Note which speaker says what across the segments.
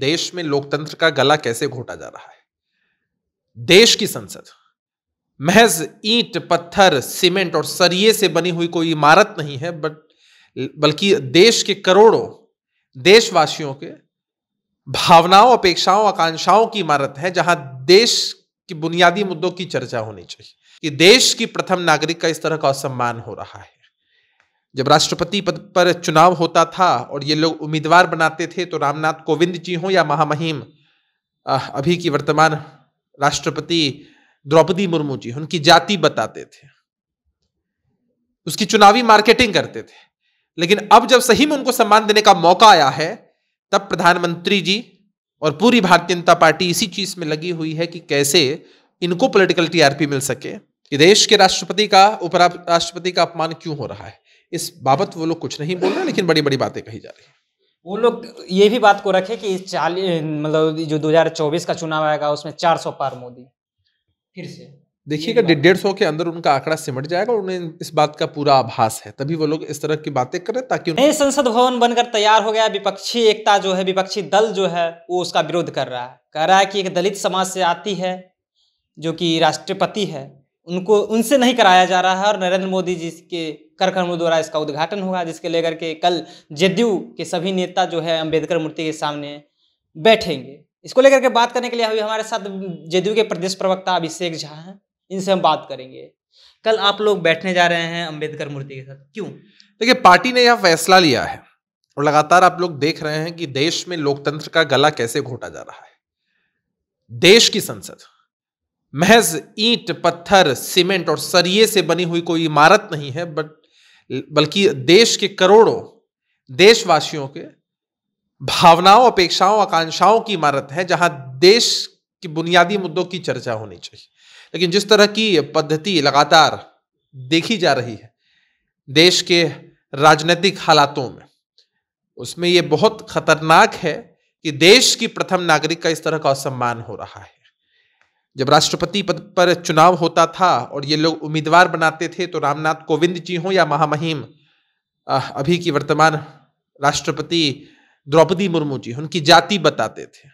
Speaker 1: देश में लोकतंत्र का गला कैसे घोटा जा रहा है देश की संसद महज ईंट पत्थर सीमेंट और सरिये से बनी हुई कोई इमारत नहीं है बट बल्कि देश के करोड़ों देशवासियों के भावनाओं अपेक्षाओं आकांक्षाओं की इमारत है जहां देश की बुनियादी मुद्दों की चर्चा होनी चाहिए कि देश की प्रथम नागरिक का इस तरह का असम्मान हो रहा है जब राष्ट्रपति पद पर चुनाव होता था और ये लोग उम्मीदवार बनाते थे तो रामनाथ कोविंद जी हों या महामहिम अभी की वर्तमान राष्ट्रपति द्रौपदी मुर्मू जी उनकी जाति बताते थे उसकी चुनावी मार्केटिंग करते थे लेकिन अब जब सही में उनको सम्मान देने का मौका आया है तब प्रधानमंत्री जी और पूरी भारतीय जनता पार्टी इसी चीज में लगी हुई है कि कैसे इनको पॉलिटिकल टीआरपी मिल सके कि देश के राष्ट्रपति का उपराष्ट्रपति का अपमान क्यों हो रहा है इस बाबत वो लोग कुछ नहीं बोल रहे लेकिन बड़ी बड़ी बातें कही जा रही है
Speaker 2: वो लोग ये भी बात को रखे कि इस चालीस मतलब जो 2024 का चुनाव आएगा उसमें 400 पार मोदी फिर से
Speaker 1: देखिएगा डेढ़ सौ के अंदर उनका आंकड़ा सिमट जाएगा उन्हें इस बात का पूरा आभास है तभी वो लोग इस तरह की बातें करें
Speaker 2: ताकि नए संसद भवन बनकर तैयार हो गया विपक्षी एकता जो है विपक्षी दल जो है वो उसका विरोध कर रहा है कह रहा है कि एक दलित समाज से आती है जो कि राष्ट्रपति है उनको उनसे नहीं कराया जा रहा है और नरेंद्र मोदी जी के कार्यक्रमों द्वारा इसका उद्घाटन होगा जिसके लेकर के कल जेडीयू के सभी नेता जो है अंबेडकर मूर्ति के सामने बैठेंगे इसको लेकर के बात करने के लिए अभी हमारे साथ जेडीयू के प्रदेश प्रवक्ता अभिषेक झा हैं इनसे हम बात करेंगे कल आप लोग बैठने जा रहे हैं अम्बेडकर मूर्ति के साथ क्यों देखिए
Speaker 1: पार्टी ने यह फैसला लिया है और लगातार आप लोग देख रहे हैं कि देश में लोकतंत्र का गला कैसे घोटा जा रहा है देश की संसद महज ईंट पत्थर सीमेंट और सरिये से बनी हुई कोई इमारत नहीं है बट बल्कि देश के करोड़ों देशवासियों के भावनाओं अपेक्षाओं आकांक्षाओं की इमारत है जहां देश की बुनियादी मुद्दों की चर्चा होनी चाहिए लेकिन जिस तरह की पद्धति लगातार देखी जा रही है देश के राजनीतिक हालातों में उसमें ये बहुत खतरनाक है कि देश की प्रथम नागरिक का इस तरह का असम्मान हो रहा है जब राष्ट्रपति पद पर चुनाव होता था और ये लोग उम्मीदवार बनाते थे तो रामनाथ कोविंद जी हों या महामहिम अभी की वर्तमान राष्ट्रपति द्रौपदी मुर्मू जी उनकी जाति बताते थे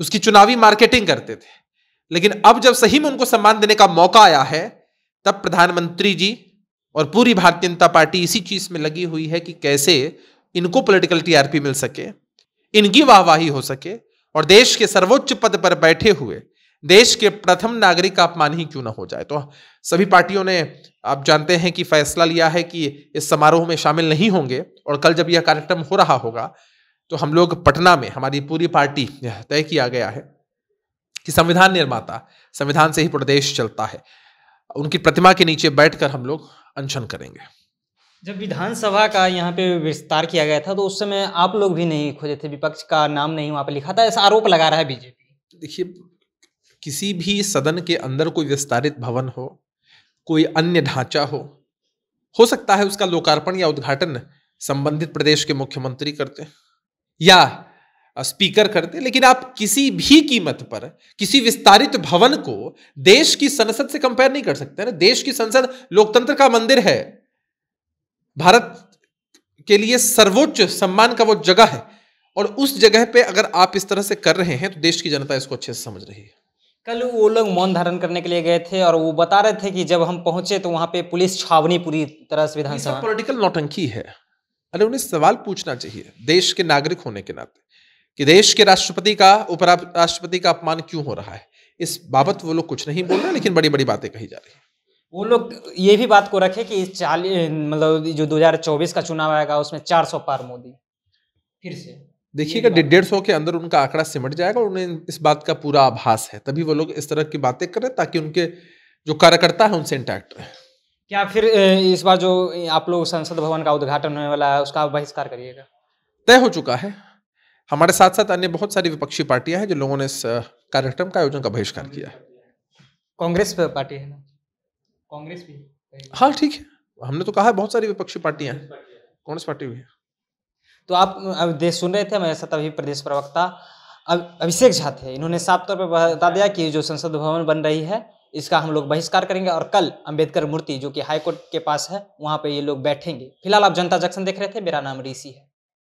Speaker 1: उसकी चुनावी मार्केटिंग करते थे लेकिन अब जब सही में उनको सम्मान देने का मौका आया है तब प्रधानमंत्री जी और पूरी भारतीय जनता पार्टी इसी चीज में लगी हुई है कि कैसे इनको पॉलिटिकल टीआरपी मिल सके इनकी वाहवाही हो सके और देश के सर्वोच्च पद पर बैठे हुए देश के प्रथम नागरिक का अपमान ही क्यों ना हो जाए तो सभी पार्टियों ने आप जानते हैं कि फैसला लिया है कि इस समारोह में शामिल नहीं होंगे और कल जब यह कार्यक्रम हो रहा होगा तो हम लोग पटना में हमारी पूरी पार्टी यह तय किया गया है कि संविधान निर्माता संविधान से ही प्रदेश चलता है उनकी प्रतिमा के नीचे बैठकर हम लोग अनशन करेंगे
Speaker 2: जब विधानसभा का यहाँ पे विस्तार किया गया था तो उस समय आप लोग भी नहीं खोजे थे विपक्ष का नाम नहीं वहाँ पे लिखा था ऐसा आरोप लगा रहा है बीजेपी देखिए किसी भी सदन
Speaker 1: के अंदर कोई विस्तारित भवन हो कोई अन्य ढांचा हो हो सकता है उसका लोकार्पण या उद्घाटन संबंधित प्रदेश के मुख्यमंत्री करते या स्पीकर करते लेकिन आप किसी भी कीमत पर किसी विस्तारित भवन को देश की संसद से कंपेयर नहीं कर सकते ना देश की संसद लोकतंत्र का मंदिर है भारत के लिए सर्वोच्च सम्मान का वो जगह है और उस जगह पे अगर आप इस तरह से कर रहे हैं तो देश की जनता इसको अच्छे से समझ रही है
Speaker 2: कल वो लोग मौन धारण करने के लिए गए थे और वो बता रहे थे कि जब हम पहुंचे तो वहां पे पुलिस छावनी पूरी तरह से विधानसभा पॉलिटिकल नौटंकी है अरे उन्हें सवाल पूछना चाहिए देश के नागरिक होने के नाते
Speaker 1: कि देश के राष्ट्रपति का उपराष्ट्रपति का अपमान क्यों हो रहा है इस बाबत वो लोग कुछ नहीं बोल रहे लेकिन बड़ी बड़ी बातें कही जा रही है
Speaker 2: वो लोग ये भी बात को रखे कि चालीस मतलब जो 2024 का चुनाव आएगा उसमें 400 पार मोदी फिर से
Speaker 1: देखिएगा डेढ़ सौ के अंदर उनका आंकड़ा सिमट जाएगा उन्हें इस बात का पूरा आभास है तभी वो लोग इस तरह की बातें करें
Speaker 2: ताकि उनके जो कार्यकर्ता
Speaker 1: है उनसे इंटैक्ट रहे
Speaker 2: क्या फिर इस बार जो आप लोग संसद भवन का उद्घाटन होने वाला है उसका बहिष्कार करिएगा तय हो चुका है
Speaker 1: हमारे साथ साथ अन्य बहुत सारी विपक्षी पार्टियां हैं जो लोगों ने इस कार्यक्रम का आयोजन का बहिष्कार किया
Speaker 2: कांग्रेस पार्टी है ना कांग्रेस भी हाँ ठीक है हमने तो कहा है बहुत सारी विपक्षी पार्टियां कांग्रेस पार्टी भी तो आप अब देश सुन रहे थे मेरे साथ अभी प्रदेश प्रवक्ता अब अभिषेक झा थे इन्होंने साफ तौर पर बता दिया कि जो संसद भवन बन रही है इसका हम लोग बहिष्कार करेंगे और कल अंबेडकर मूर्ति जो कि हाईकोर्ट के पास है वहाँ पे ये लोग बैठेंगे फिलहाल आप जनता जंक्शन देख रहे थे मेरा नाम ऋषि है